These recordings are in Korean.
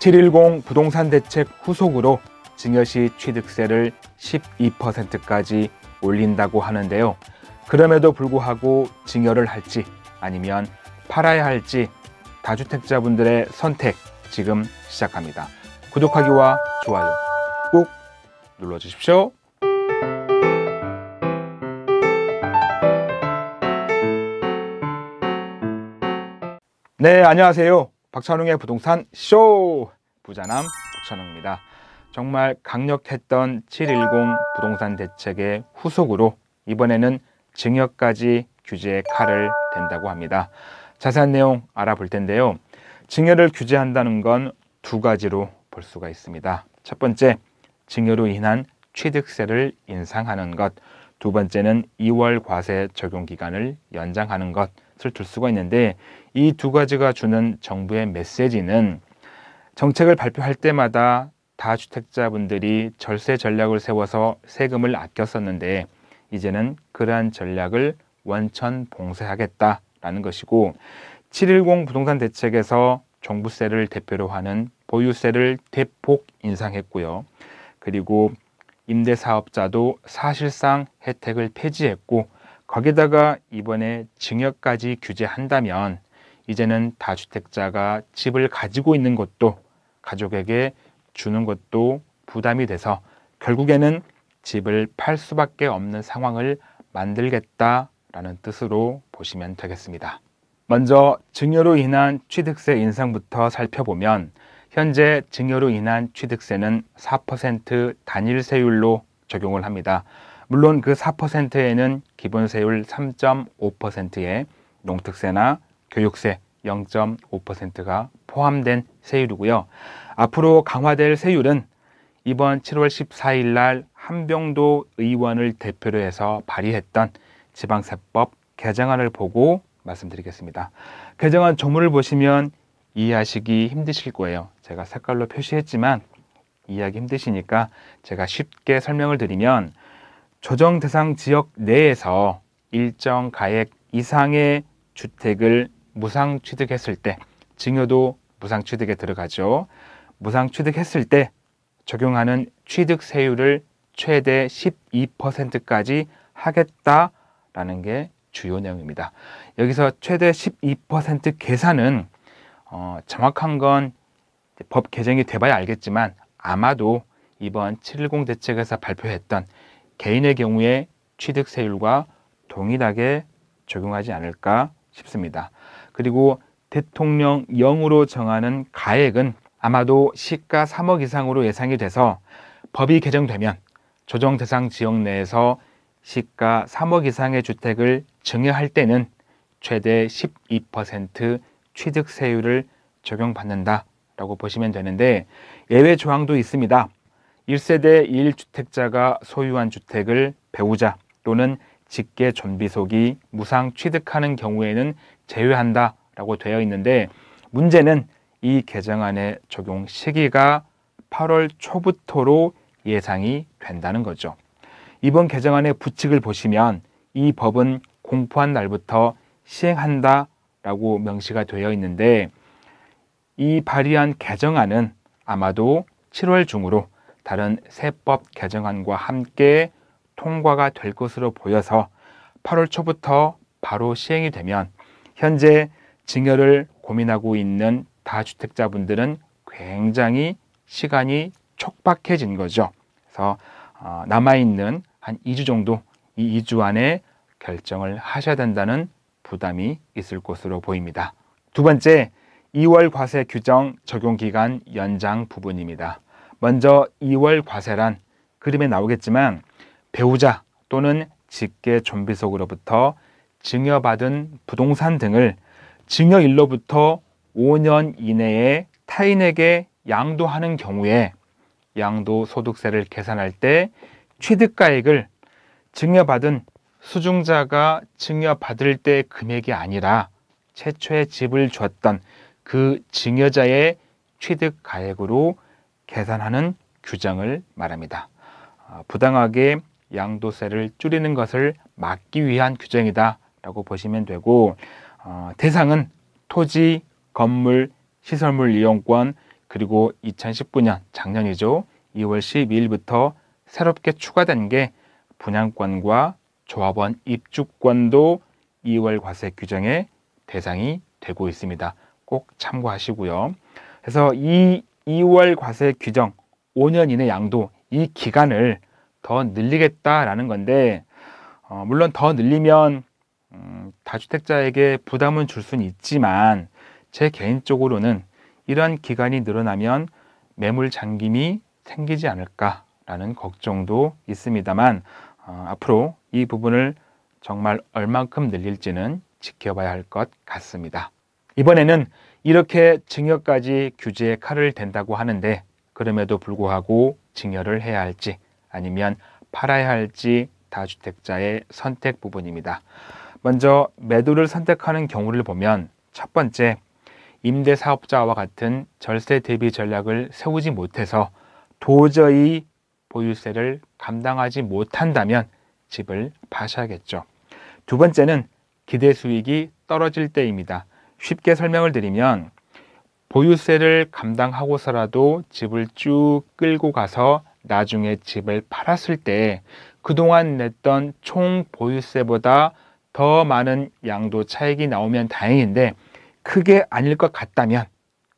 710 부동산 대책 후속으로 증여시 취득세를 12%까지 올린다고 하는데요. 그럼에도 불구하고 증여를 할지 아니면 팔아야 할지 다주택자분들의 선택 지금 시작합니다. 구독하기와 좋아요 꼭 눌러주십시오. 네, 안녕하세요. 박찬웅의 부동산 쇼! 부자남 박찬웅입니다. 정말 강력했던 710 부동산 대책의 후속으로 이번에는 증여까지 규제의 칼을 댄다고 합니다. 자세한 내용 알아볼 텐데요. 증여를 규제한다는 건 두 가지로 볼 수가 있습니다. 첫 번째, 증여로 인한 취득세를 인상하는 것. 두 번째는 2월 과세 적용 기간을 연장하는 것을 둘 수가 있는데 이 두 가지가 주는 정부의 메시지는 정책을 발표할 때마다 다주택자분들이 절세 전략을 세워서 세금을 아껴썼는데 이제는 그러한 전략을 원천 봉쇄하겠다라는 것이고 710 부동산 대책에서 종부세를 대표로 하는 보유세를 대폭 인상했고요. 그리고 임대사업자도 사실상 혜택을 폐지했고 거기다가 이번에 증여까지 규제한다면 이제는 다주택자가 집을 가지고 있는 것도 가족에게 주는 것도 부담이 돼서 결국에는 집을 팔 수밖에 없는 상황을 만들겠다라는 뜻으로 보시면 되겠습니다. 먼저 증여로 인한 취득세 인상부터 살펴보면 현재 증여로 인한 취득세는 4% 단일세율로 적용을 합니다. 물론 그 4%에는 기본세율 3.5%에 농특세나 교육세 0.5%가 포함된 세율이고요. 앞으로 강화될 세율은 이번 7월 14일 날 한병도 의원을 대표로 해서 발의했던 지방세법 개정안을 보고 말씀드리겠습니다. 개정안 조문을 보시면 이해하시기 힘드실 거예요. 제가 색깔로 표시했지만 이해하기 힘드시니까 제가 쉽게 설명을 드리면 조정 대상 지역 내에서 일정 가액 이상의 주택을 무상 취득했을 때 증여도 무상 취득에 들어가죠. 무상 취득했을 때 적용하는 취득세율을 최대 12%까지 하겠다라는 게 주요 내용입니다. 여기서 최대 12% 계산은 어, 정확한 건법 개정이 돼봐야 알겠지만 아마도 이번 710 대책에서 발표했던 개인의 경우에 취득세율과 동일하게 적용하지 않을까 싶습니다. 그리고 대통령 0으로 정하는 가액은 아마도 시가 3억 이상으로 예상이 돼서 법이 개정되면 조정 대상 지역 내에서 시가 3억 이상의 주택을 증여할 때는 최대 12% 취득세율을 적용받는다 라고 보시면 되는데 예외 조항도 있습니다. 1세대 1주택자가 소유한 주택을 배우자 또는 직계 전비속이 무상 취득하는 경우에는 제외한다 라고 되어 있는데 문제는 이 개정안의 적용 시기가 8월 초부터로 예상이 된다는 거죠. 이번 개정안의 부칙을 보시면 이 법은 공포한 날부터 시행한다 라고 명시가 되어 있는데 이발의한 개정안은 아마도 7월 중으로 다른 세법 개정안과 함께 통과가 될 것으로 보여서 8월 초부터 바로 시행이 되면 현재 증여를 고민하고 있는 다주택자분들은 굉장히 시간이 촉박해진 거죠. 그래서 어, 남아있는 한 2주 정도 이 2주 안에 결정을 하셔야 된다는 부담이 있을 것으로 보입니다. 두 번째, 2월 과세 규정 적용 기간 연장 부분입니다. 먼저 2월 과세란 그림에 나오겠지만 배우자 또는 직계 존비속으로부터 증여받은 부동산 등을 증여일로부터 5년 이내에 타인에게 양도하는 경우에 양도소득세를 계산할 때 취득가액을 증여받은 수중자가 증여받을 때 금액이 아니라 최초에 집을 줬던 그 증여자의 취득 가액으로 계산하는 규정을 말합니다. 아, 부당하게 양도세를 줄이는 것을 막기 위한 규정이다라고 보시면 되고 어, 대상은 토지, 건물, 시설물 이용권 그리고 2019년 작년이죠. 2월 12일부터 새롭게 추가된 게 분양권과 조합원 입주권도 2월 과세 규정의 대상이 되고 있습니다. 꼭 참고하시고요. 그래서 이 2월 과세 규정 5년 이내 양도 이 기간을 더 늘리겠다라는 건데 어, 물론 더 늘리면 음, 다주택자에게 부담은 줄 수는 있지만 제 개인적으로는 이러한 기간이 늘어나면 매물 잠김이 생기지 않을까라는 걱정도 있습니다만 어, 앞으로 이 부분을 정말 얼만큼 늘릴지는 지켜봐야 할 것 같습니다. 이번에는 이렇게 증여까지 규제의 칼을 댄다고 하는데 그럼에도 불구하고 증여를 해야 할지 아니면 팔아야 할지 다주택자의 선택 부분입니다. 먼저 매도를 선택하는 경우를 보면 첫 번째, 임대 사업자와 같은 절세 대비 전략을 세우지 못해서 도저히 보유세를 감당하지 못한다면 집을 파셔야겠죠. 두 번째는 기대 수익이 떨어질 때입니다. 쉽게 설명을 드리면 보유세를 감당하고서라도 집을 쭉 끌고 가서 나중에 집을 팔았을 때 그동안 냈던 총 보유세보다 더 많은 양도 차익이 나오면 다행인데 크게 아닐 것 같다면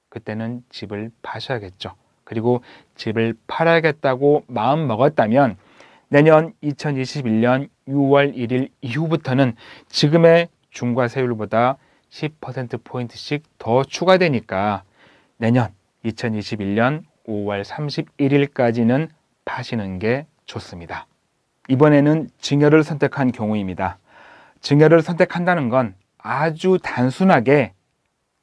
그때는 집을 파셔야겠죠. 그리고 집을 팔아야겠다고 마음 먹었다면 내년 2021년 6월 1일 이후부터는 지금의 중과세율보다 10%포인트씩 더 추가되니까 내년 2021년 5월 31일까지는 파시는 게 좋습니다. 이번에는 증여를 선택한 경우입니다. 증여를 선택한다는 건 아주 단순하게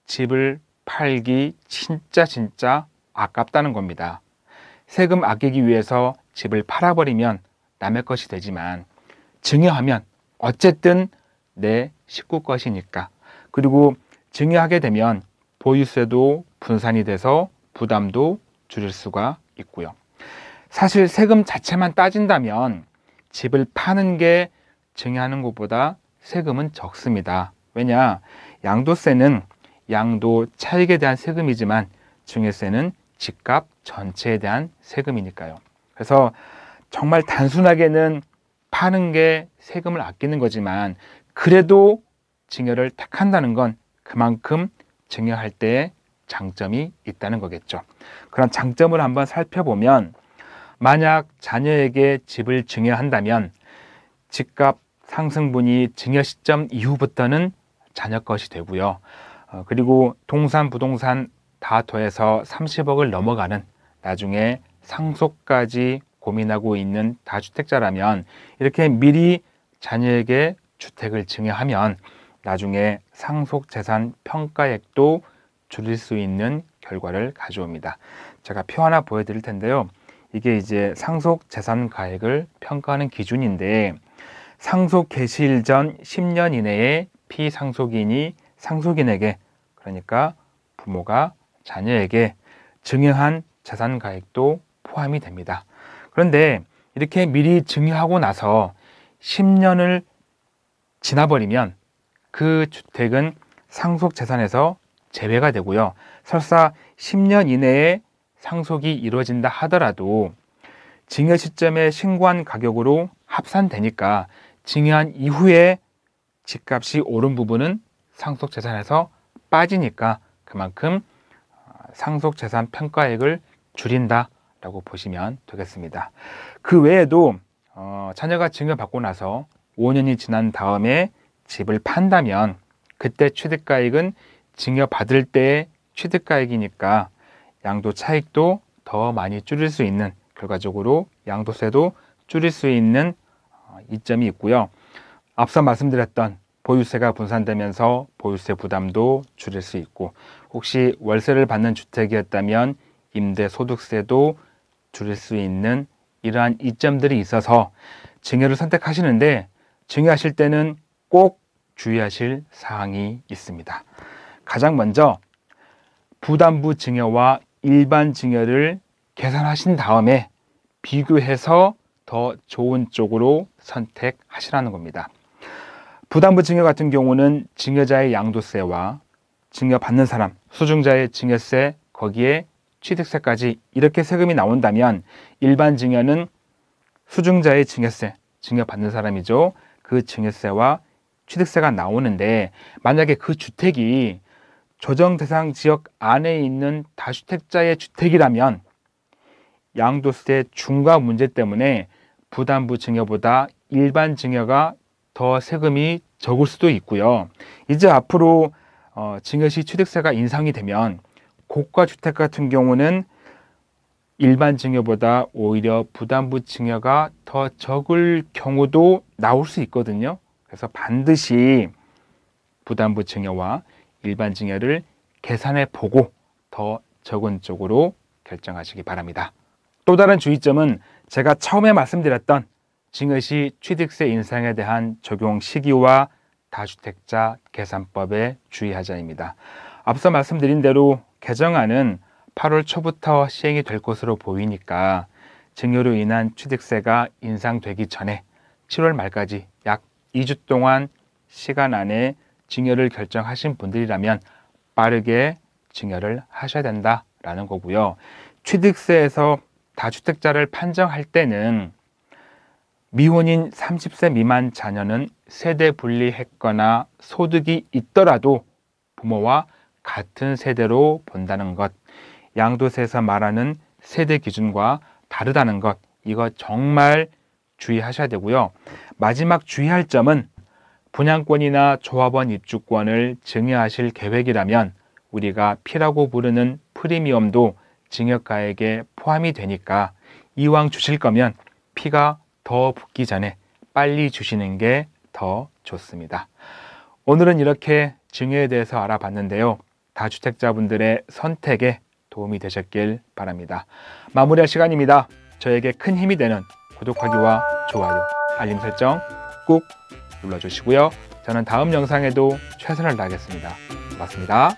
집을 팔기 진짜 진짜 아깝다는 겁니다. 세금 아끼기 위해서 집을 팔아버리면 남의 것이 되지만 증여하면 어쨌든 내 식구 것이니까 그리고 증여하게 되면 보유세도 분산이 돼서 부담도 줄일 수가 있고요. 사실 세금 자체만 따진다면 집을 파는 게 증여하는 것보다 세금은 적습니다. 왜냐? 양도세는 양도 차익에 대한 세금이지만 증여세는 집값 전체에 대한 세금이니까요. 그래서 정말 단순하게는 파는 게 세금을 아끼는 거지만 그래도 증여를 택한다는 건 그만큼 증여할 때의 장점이 있다는 거겠죠. 그런 장점을 한번 살펴보면 만약 자녀에게 집을 증여한다면 집값 상승분이 증여 시점 이후부터는 자녀 것이 되고요. 어, 그리고 동산 부동산 다 더해서 30억을 넘어가는 나중에 상속까지 고민하고 있는 다주택자라면 이렇게 미리 자녀에게 주택을 증여하면 나중에 상속 재산 평가액도 줄일 수 있는 결과를 가져옵니다. 제가 표 하나 보여드릴 텐데요. 이게 이제 상속 재산 가액을 평가하는 기준인데 상속 개시일 전 10년 이내에 피상속인이 상속인에게 그러니까 부모가 자녀에게 증여한 재산 가액도 포함이 됩니다. 그런데 이렇게 미리 증여하고 나서 10년을 지나버리면 그 주택은 상속 재산에서 제외가 되고요. 설사 10년 이내에 상속이 이루어진다 하더라도 증여 시점에 신고한 가격으로 합산되니까 증여한 이후에 집값이 오른 부분은 상속 재산에서 빠지니까 그만큼 어, 상속 재산 평가액을 줄인다라고 보시면 되겠습니다. 그 외에도 어, 자녀가 증여받고 나서 5년이 지난 다음에 집을 판다면 그때 취득가액은 증여받을 때의 취득가액이니까 양도 차익도 더 많이 줄일 수 있는 결과적으로 양도세도 줄일 수 있는 어, 이점이 있고요. 앞서 말씀드렸던 보유세가 분산되면서 보유세 부담도 줄일 수 있고 혹시 월세를 받는 주택이었다면 임대소득세도 줄일 수 있는 이러한 이점들이 있어서 증여를 선택하시는데 증여하실 때는 꼭 주의하실 사항이 있습니다. 가장 먼저 부담부 증여와 일반 증여를 계산하신 다음에 비교해서 더 좋은 쪽으로 선택하시라는 겁니다. 부담부 증여 같은 경우는 증여자의 양도세와 증여받는 사람, 수중자의 증여세, 거기에 취득세까지 이렇게 세금이 나온다면 일반 증여는 수중자의 증여세, 증여받는 사람이죠. 그 증여세와 취득세가 나오는데 만약에 그 주택이 조정 대상 지역 안에 있는 다주택자의 주택이라면 양도세 중과 문제 때문에 부담부 증여보다 일반 증여가 더 세금이 적을 수도 있고요. 이제 앞으로 어, 증여시 취득세가 인상이 되면 고가 주택 같은 경우는 일반 증여보다 오히려 부담부 증여가 더 적을 경우도 나올 수 있거든요. 그래서 반드시 부담부 증여와 일반 증여를 계산해 보고 더 적은 쪽으로 결정하시기 바랍니다. 또 다른 주의점은 제가 처음에 말씀드렸던 증여시 취득세 인상에 대한 적용 시기와 다주택자 계산법에 주의하자입니다. 앞서 말씀드린 대로 개정안은 8월 초부터 시행이 될 것으로 보이니까 증여로 인한 취득세가 인상되기 전에 7월 말까지 약 2주 동안 시간 안에 증여를 결정하신 분들이라면 빠르게 증여를 하셔야 된다라는 거고요. 취득세에서 다주택자를 판정할 때는 미혼인 30세 미만 자녀는 세대 분리했거나 소득이 있더라도 부모와 같은 세대로 본다는 것, 양도세에서 말하는 세대 기준과 다르다는 것, 이거 정말 주의하셔야 되고요. 마지막 주의할 점은 분양권이나 조합원 입주권을 증여하실 계획이라면 우리가 피라고 부르는 프리미엄도 증여가액에 포함이 되니까 이왕 주실 거면 피가 더 붙기 전에 빨리 주시는 게 더 좋습니다. 오늘은 이렇게 증여에 대해서 알아봤는데요. 다주택자분들의 선택에 도움이 되셨길 바랍니다. 마무리할 시간입니다. 저에게 큰 힘이 되는 구독하기와 좋아요, 알림 설정 꾹 눌러주시고요. 저는 다음 영상에도 최선을 다하겠습니다. 고맙습니다.